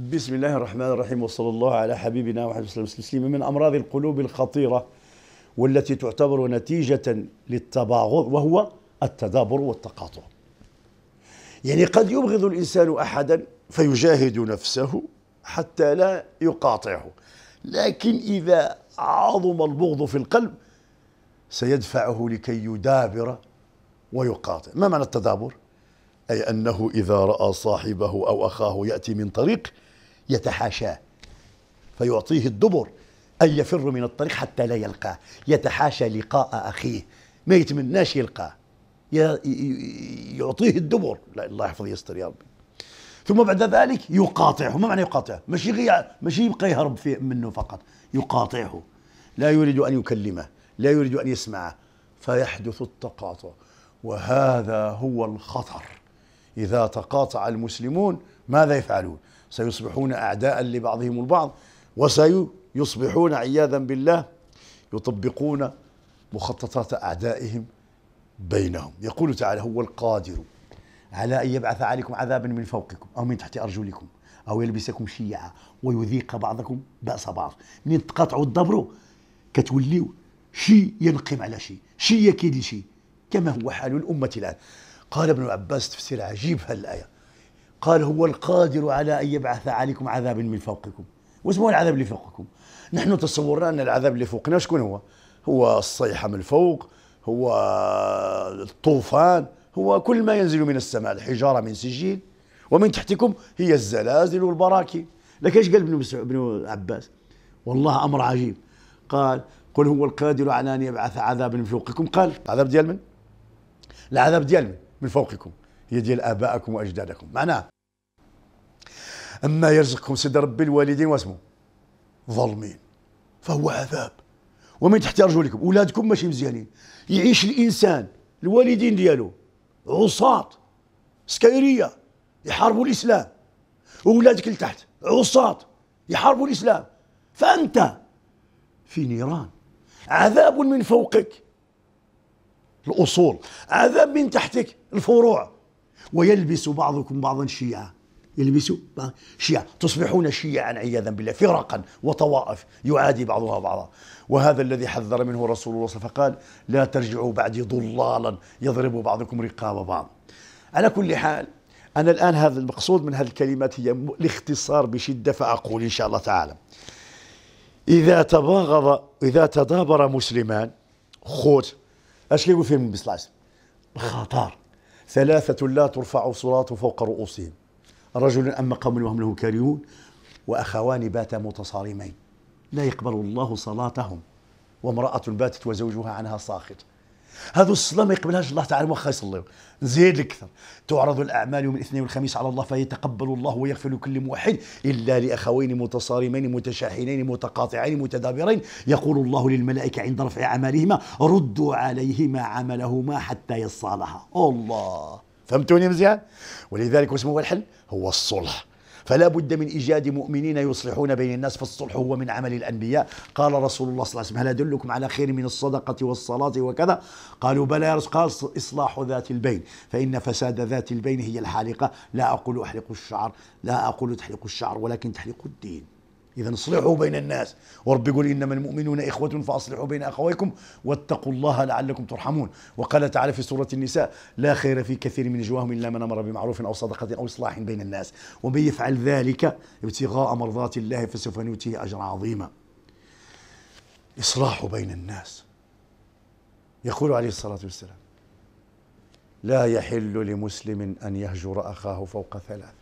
بسم الله الرحمن الرحيم وصلى الله على حبيبنا وحبيب وسلم تسليما من امراض القلوب الخطيره والتي تعتبر نتيجه للتباغض وهو التدابر والتقاطع. يعني قد يبغض الانسان احدا فيجاهد نفسه حتى لا يقاطعه لكن اذا عظم البغض في القلب سيدفعه لكي يدابر ويقاطع ما معنى التدابر أي أنه إذا رأى صاحبه أو أخاه يأتي من طريق يتحاشاه فيعطيه الدبر أن يفر من الطريق حتى لا يلقاه يتحاشى لقاء أخيه ما يتمناش يلقاه يعطيه الدبر لا الله يحفظ يستر يا ربي ثم بعد ذلك يقاطعه ما معنى يقاطعه ماشي غي ماشي يبقى يهرب في... منه فقط يقاطعه لا يريد أن يكلمه لا يريد أن يسمعه فيحدث التقاطع وهذا هو الخطر إذا تقاطع المسلمون ماذا يفعلون سيصبحون أعداء لبعضهم البعض وسيصبحون عياذا بالله يطبقون مخططات أعدائهم بينهم يقول تعالى هو القادر على أن يبعث عليكم عذابا من فوقكم أو من تحت أرجلكم أو يلبسكم شيعا ويذيق بعضكم بأس بعض من تقاطعوا الضبر كتوليوا شي ينقم على شي شي يكيد شي كما هو حال الأمة الآن قال ابن عباس تفسير عجيب هالآية قال هو القادر على أن يبعث عليكم عذابا من فوقكم واسمه العذاب اللي فوقكم نحن تصورنا أن العذاب اللي فوقنا شكون هو هو الصيحة من الفوق هو الطوفان هو كل ما ينزل من السماء الحجارة من سجيل ومن تحتكم هي الزلازل والبراكين لكن ايش قال ابن ابن عباس والله امر عجيب قال قل هو القادر على ان يبعث عذابا من فوقكم قال العذاب ديال من العذاب ديال من من فوقكم هي ديال ابائكم واجدادكم معناه اما يرزقكم سيد ربي الوالدين واسمو ظالمين فهو عذاب ومن تحت رجولكم اولادكم ماشي مزيانين يعيش الانسان الوالدين ديالو عصاة سكيريه يحاربوا الاسلام واولادك لتحت عصاة يحاربوا الاسلام فانت في نيران عذاب من فوقك الأصول هذا من تحتك الفروع ويلبس بعضكم بعضا شيعا يلبسوا شيعة تصبحون شيعا عياذا بالله فرقا وطوائف يعادي بعضها بعضا وهذا الذي حذر منه رسول الله صلى الله عليه وسلم فقال لا ترجعوا بعدي ضلالا يضرب بعضكم رقاب بعض على كل حال أنا الآن هذا المقصود من هذه الكلمات هي الاختصار بشدة فأقول إن شاء الله تعالى إذا تباغض إذا تدابر مسلمان خوت اش كيقول فيه النبي صلى الله عليه وسلم خطر ثلاثة لا ترفع صلاته فوق رؤوسهم رجل أما قوم وهم له كارهون وأخوان باتا متصارمين لا يقبل الله صلاتهم وامرأة باتت وزوجها عنها ساخط هذو الصلاة ما يقبلهاش الله تعالى واخا يصليو نزيد لك أكثر تعرض الأعمال يوم الاثنين والخميس على الله فيتقبل الله ويغفر كل موحد إلا لأخوين متصارمين متشاحنين متقاطعين متدابرين يقول الله للملائكة عند رفع أعمالهما ردوا عليهما عملهما حتى يصالحا الله فهمتوني مزيان ولذلك واسمه هو الحل هو الصلح فلا بد من إيجاد مؤمنين يصلحون بين الناس فالصلح هو من عمل الأنبياء قال رسول الله صلى الله عليه وسلم هل أدلكم على خير من الصدقة والصلاة وكذا قالوا بلى يا رسول قال إصلاح ذات البين فإن فساد ذات البين هي الحالقة لا أقول أحلق الشعر لا أقول تحلق الشعر ولكن تحلق الدين إذا اصلحوا بين الناس ورب يقول إنما المؤمنون إخوة فأصلحوا بين أخويكم واتقوا الله لعلكم ترحمون وقال تعالى في سورة النساء لا خير في كثير من نجواهم إلا من أمر بمعروف أو صدقة أو إصلاح بين الناس ومن يفعل ذلك ابتغاء مرضات الله فسوف نؤتيه أجرا عظيما إصلاح بين الناس يقول عليه الصلاة والسلام لا يحل لمسلم أن يهجر أخاه فوق ثلاث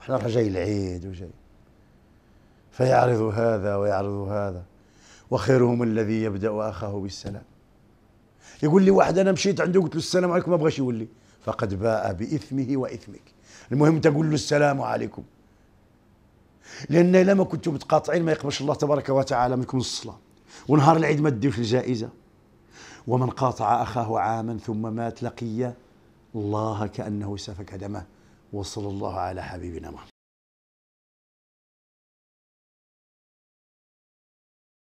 احنا راح جاي العيد وجاي فيعرض هذا ويعرض هذا وخيرهم الذي يبدأ أخاه بالسلام يقول لي واحد أنا مشيت عنده قلت له السلام عليكم ما بغاش يولي فقد باء بإثمه وإثمك المهم تقول له السلام عليكم لأن لما ما كنتم متقاطعين ما يقبلش الله تبارك وتعالى منكم الصلاة ونهار العيد ما تديوش الجائزة ومن قاطع أخاه عاما ثم مات لقي الله كأنه سفك دمه وصلى الله على حبيبنا محمد